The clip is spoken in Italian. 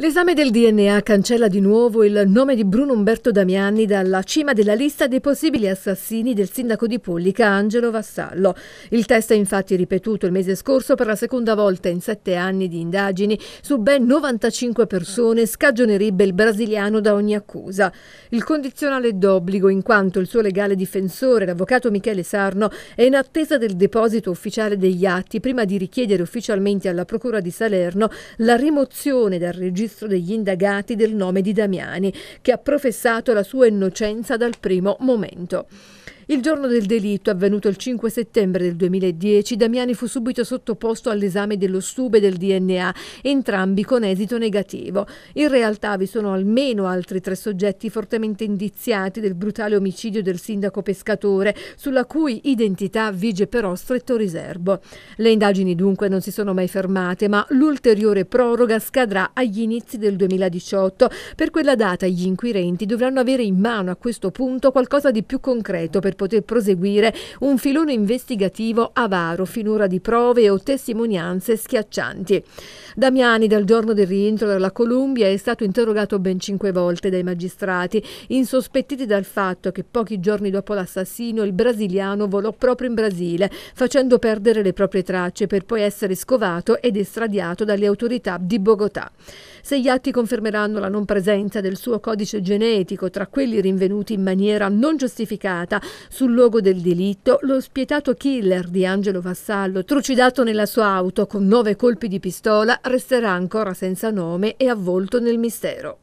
L'esame del DNA cancella di nuovo il nome di Bruno Umberto Damiani dalla cima della lista dei possibili assassini del sindaco di Pollica Angelo Vassallo. Il test è infatti ripetuto il mese scorso per la seconda volta in sette anni di indagini su ben 95 persone scagionerebbe il brasiliano da ogni accusa. Il condizionale è d'obbligo in quanto il suo legale difensore, l'avvocato Michele Sarno, è in attesa del deposito ufficiale degli atti prima di richiedere ufficialmente alla Procura di Salerno la rimozione dal registro registro degli indagati del nome di Damiani, che ha professato la sua innocenza dal primo momento. Il giorno del delitto, avvenuto il 5 settembre del 2010, Damiani fu subito sottoposto all'esame dello stube e del DNA, entrambi con esito negativo. In realtà vi sono almeno altri tre soggetti fortemente indiziati del brutale omicidio del sindaco pescatore, sulla cui identità vige però stretto riservo. Le indagini dunque non si sono mai fermate, ma l'ulteriore proroga scadrà agli inizi del 2018. Per quella data gli inquirenti dovranno avere in mano a questo punto qualcosa di più concreto per poter proseguire un filone investigativo avaro finora di prove o testimonianze schiaccianti. Damiani dal giorno del rientro dalla Columbia è stato interrogato ben cinque volte dai magistrati, insospettiti dal fatto che pochi giorni dopo l'assassino il brasiliano volò proprio in Brasile, facendo perdere le proprie tracce per poi essere scovato ed estradiato dalle autorità di Bogotà. Se gli atti confermeranno la non presenza del suo codice genetico tra quelli rinvenuti in maniera non giustificata, sul luogo del delitto, lo spietato killer di Angelo Vassallo, trucidato nella sua auto con nove colpi di pistola, resterà ancora senza nome e avvolto nel mistero.